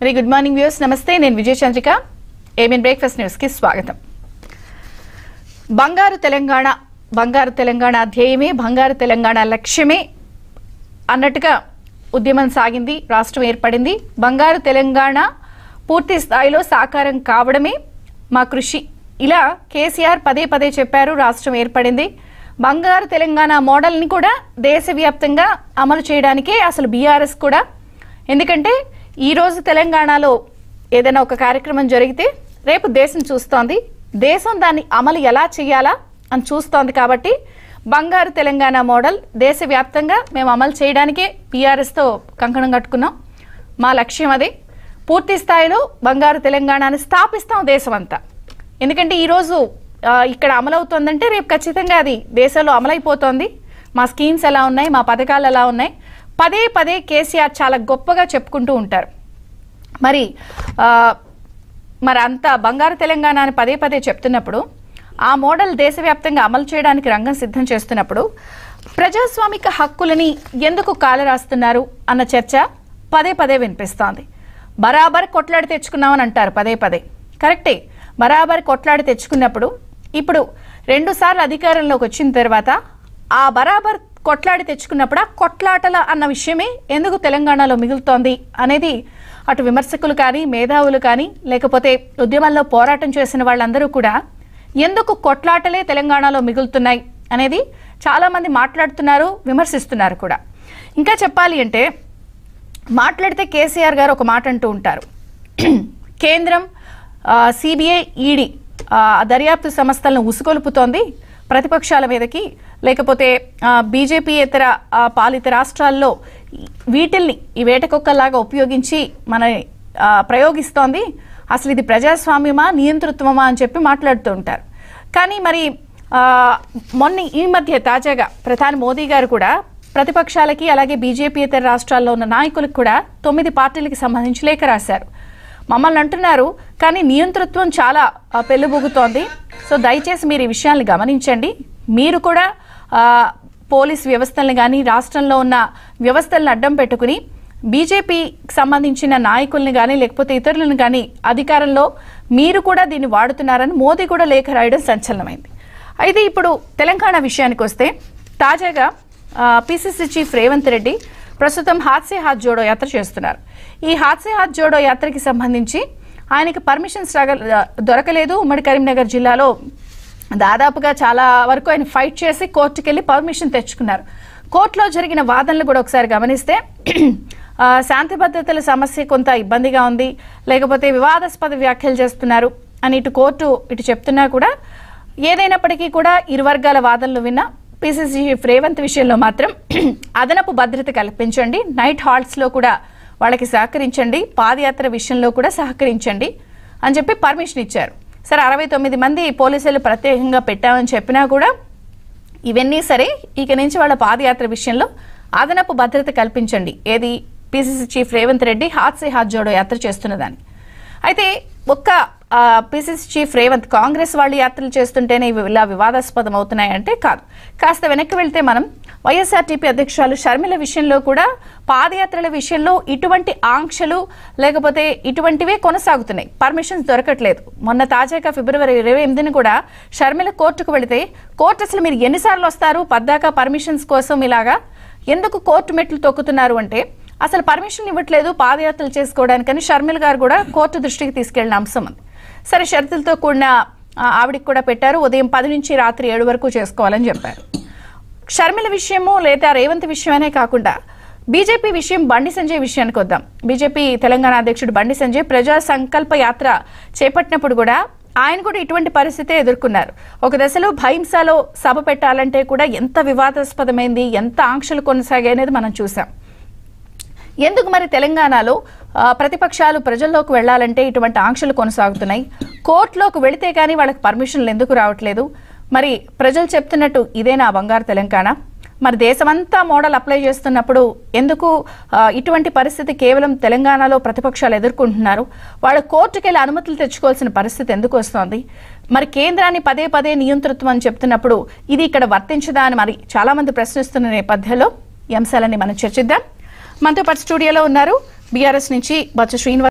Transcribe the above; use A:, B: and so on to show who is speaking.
A: very good morning views నమస్తే నేను విజయ Chandrika ఏమీన్ breakfast న్యూస్కి స్వాగతం బంగారు తెలంగాణ బంగారు తెలంగాణ అధ్యయమే బంగారు తెలంగాణ లక్ష్యమే అన్నట్టుగా ఉద్యమం సాగింది రాష్ట్రం ఏర్పడింది బంగారు తెలంగాణ పూర్తి స్థాయిలో సాకారం కావడమే మా కృషి ఇలా కేసీఆర్ పదే పదే చెప్పారు రాష్ట్రం ఏర్పడింది బంగారు తెలంగాణ మోడల్ని కూడా దేశవ్యాప్తంగా అమలు చేయడానికే అసలు బీఆర్ఎస్ కూడా ఎందుకంటే ఈరోజు తెలంగాణలో ఏదైనా ఒక కార్యక్రమం జరిగితే రేపు దేశం చూస్తోంది దేశం దాన్ని అమలు ఎలా చేయాలా అని చూస్తోంది కాబట్టి బంగారు తెలంగాణ మోడల్ దేశవ్యాప్తంగా మేము అమలు చేయడానికే పీఆర్ఎస్తో కంకణం కట్టుకున్నాం మా లక్ష్యం అదే పూర్తి స్థాయిలో బంగారు తెలంగాణని స్థాపిస్తాం దేశం అంతా ఎందుకంటే ఈరోజు ఇక్కడ అమలవుతోందంటే రేపు ఖచ్చితంగా అది దేశంలో అమలైపోతోంది మా స్కీమ్స్ ఎలా ఉన్నాయి మా పథకాలు ఎలా ఉన్నాయి పదే పదే కేసీఆర్ చాలా గొప్పగా చెప్పుకుంటూ ఉంటారు మరి మరి అంత బంగారు తెలంగాణ అని పదే పదే చెప్తున్నప్పుడు ఆ మోడల్ దేశవ్యాప్తంగా అమలు చేయడానికి రంగం సిద్ధం చేస్తున్నప్పుడు ప్రజాస్వామిక హక్కులని ఎందుకు కాలరాస్తున్నారు అన్న చర్చ పదే పదే వినిపిస్తోంది బరాబర్ కొట్లాడి తెచ్చుకున్నామని అంటారు పదే పదే కరెక్టే బరాబర్ కొట్లాడి తెచ్చుకున్నప్పుడు ఇప్పుడు రెండుసార్లు అధికారంలోకి వచ్చిన తర్వాత ఆ బరాబర్ కొట్లాడి తెచ్చుకున్నప్పుడు కొట్లాటల అన్న విషయమే ఎందుకు తెలంగాణలో మిగులుతోంది అనేది అటు విమర్శకులు కానీ మేధావులు కానీ లేకపోతే ఉద్యమాల్లో పోరాటం చేసిన వాళ్ళందరూ కూడా ఎందుకు కొట్లాటలే తెలంగాణలో మిగులుతున్నాయి అనేది చాలామంది మాట్లాడుతున్నారు విమర్శిస్తున్నారు కూడా ఇంకా చెప్పాలి అంటే మాట్లాడితే కేసీఆర్ గారు ఒక మాట అంటూ ఉంటారు కేంద్రం సిబిఐ ఈడీ దర్యాప్తు సంస్థలను ఉసుకొలుపుతోంది ప్రతిపక్షాల మీదకి లేకపోతే బీజేపీ ఇతర పాలిత రాష్ట్రాల్లో వీటిల్ని ఈ వేటకొక్కలాగా ఉపయోగించి మన ప్రయోగిస్తోంది అసలు ఇది ప్రజాస్వామ్యమా నియంతృత్వమా అని చెప్పి మాట్లాడుతూ ఉంటారు కానీ మరి మొన్న ఈ మధ్య తాజాగా ప్రధాని మోదీ గారు కూడా ప్రతిపక్షాలకి అలాగే బీజేపీ ఇతర రాష్ట్రాల్లో ఉన్న నాయకులకు కూడా తొమ్మిది పార్టీలకు సంబంధించి లేఖ రాశారు మమ్మల్ని అంటున్నారు కానీ నియంతృత్వం చాలా పెళ్ళుబొగుతోంది సో దయచేసి మీరు ఈ విషయాన్ని గమనించండి మీరు కూడా పోలీస్ వ్యవస్థలను కానీ రాష్ట్రంలో ఉన్న వ్యవస్థలను అడ్డం పెట్టుకుని బీజేపీకి సంబంధించిన నాయకుల్ని కానీ లేకపోతే ఇతరులను కానీ అధికారంలో మీరు కూడా దీన్ని వాడుతున్నారని మోదీ కూడా లేఖ రాయడం సంచలనమైంది అయితే ఇప్పుడు తెలంగాణ విషయానికి వస్తే తాజాగా పిసిసి చీఫ్ రేవంత్ రెడ్డి ప్రస్తుతం హాత్సే హాత్ జోడో యాత్ర చేస్తున్నారు ఈ హాత్సే హాత్ జోడో యాత్రకి సంబంధించి ఆయనకి పర్మిషన్ స్ట్రగల్ దొరకలేదు ఉమ్మడి కరీంనగర్ జిల్లాలో దాదాపుగా చాలా వరకు ఆయన ఫైట్ చేసి కోర్టుకు వెళ్ళి పర్మిషన్ తెచ్చుకున్నారు కోర్టులో జరిగిన వాదనలు కూడా ఒకసారి గమనిస్తే శాంతి భద్రతల సమస్య కొంత ఇబ్బందిగా ఉంది లేకపోతే వివాదాస్పద వ్యాఖ్యలు చేస్తున్నారు అని ఇటు కోర్టు ఇటు చెప్తున్నా కూడా ఏదైనప్పటికీ కూడా ఇరు వర్గాల వాదనలు విన్నా పీసీసీ రేవంత్ విషయంలో మాత్రం అదనపు భద్రత కల్పించండి నైట్ హాల్స్లో కూడా వాళ్ళకి సహకరించండి పాదయాత్ర విషయంలో కూడా సహకరించండి అని చెప్పి పర్మిషన్ ఇచ్చారు సరే అరవై తొమ్మిది మంది పోలీసులు ప్రత్యేకంగా పెట్టామని చెప్పినా కూడా ఇవన్నీ సరే ఇక నుంచి వాళ్ళ పాదయాత్ర విషయంలో అదనపు భద్రత కల్పించండి ఏది పిసిసి చీఫ్ రేవంత్ రెడ్డి హాత్ సే హాత్ జోడో యాత్ర చేస్తున్నదాన్ని అయితే ఒక్క పిసిసి చీఫ్ రేవంత్ కాంగ్రెస్ వాళ్ళు యాత్రలు చేస్తుంటేనే ఇవి ఇలా వివాదాస్పదం అవుతున్నాయంటే కాదు కాస్త వెనక్కి వెళ్తే మనం వైఎస్ఆర్టీపీ అధ్యక్షురాలు షర్మిల విషయంలో కూడా పాదయాత్రల విషయంలో ఇటువంటి ఆంక్షలు లేకపోతే ఇటువంటివే కొనసాగుతున్నాయి పర్మిషన్స్ దొరకట్లేదు మొన్న తాజాగా ఫిబ్రవరి ఇరవై ఎనిమిదిని కూడా షర్మిల కోర్టుకు వెళితే కోర్టు అసలు మీరు ఎన్నిసార్లు వస్తారు పద్దాకా పర్మిషన్స్ కోసం ఇలాగా ఎందుకు కోర్టు మెట్లు తొక్కుతున్నారు అంటే అసలు పర్మిషన్ ఇవ్వట్లేదు పాదయాత్రలు చేసుకోవడానికని షర్మిల గారు కూడా కోర్టు దృష్టికి తీసుకెళ్లిన అంశం ఉంది సరే షరతులతో కూడిన ఆవిడికి కూడా పెట్టారు ఉదయం పది నుంచి రాత్రి ఏడు వరకు చేసుకోవాలని చెప్పారు షర్మిల విషయము లేదా రేవంత్ విషయమనే కాకుండా బీజేపీ విషయం బండి సంజయ్ విషయానికి వద్దాం బీజేపీ తెలంగాణ అధ్యక్షుడు బండి సంజయ్ ప్రజా సంకల్ప యాత్ర చేపట్టినప్పుడు కూడా ఆయన కూడా ఇటువంటి పరిస్థితే ఎదుర్కొన్నారు ఒక దశలో భహింసలో సభ పెట్టాలంటే కూడా ఎంత వివాదాస్పదమైంది ఎంత ఆంక్షలు కొనసాగాయనేది అనేది మనం చూసాం ఎందుకు మరి తెలంగాణలో ప్రతిపక్షాలు ప్రజల్లోకి వెళ్లాలంటే ఇటువంటి ఆంక్షలు కొనసాగుతున్నాయి కోర్టులోకి వెళితే కానీ వాళ్ళకి పర్మిషన్లు ఎందుకు రావట్లేదు మరి ప్రజలు చెప్తున్నట్టు ఇదేనా బంగారు తెలంగాణ మరి దేశమంతా మోడల్ అప్లై చేస్తున్నప్పుడు ఎందుకు ఇటువంటి పరిస్థితి కేవలం తెలంగాణలో ప్రతిపక్షాలు ఎదుర్కొంటున్నారు వాళ్ళ కోర్టుకెళ్ళి వెళ్ళి అనుమతులు తెచ్చుకోవాల్సిన పరిస్థితి ఎందుకు వస్తోంది మరి కేంద్రాన్ని పదే పదే నియంతృత్వం అని చెప్తున్నప్పుడు ఇది ఇక్కడ వర్తించదా అని మరి చాలామంది ప్రశ్నిస్తున్న నేపథ్యంలో ఈ అంశాలన్నీ మనం చర్చిద్దాం మనతో పాటు స్టూడియోలో ఉన్నారు బీఆర్ఎస్ నుంచి బొత్స శ్రీనివాస్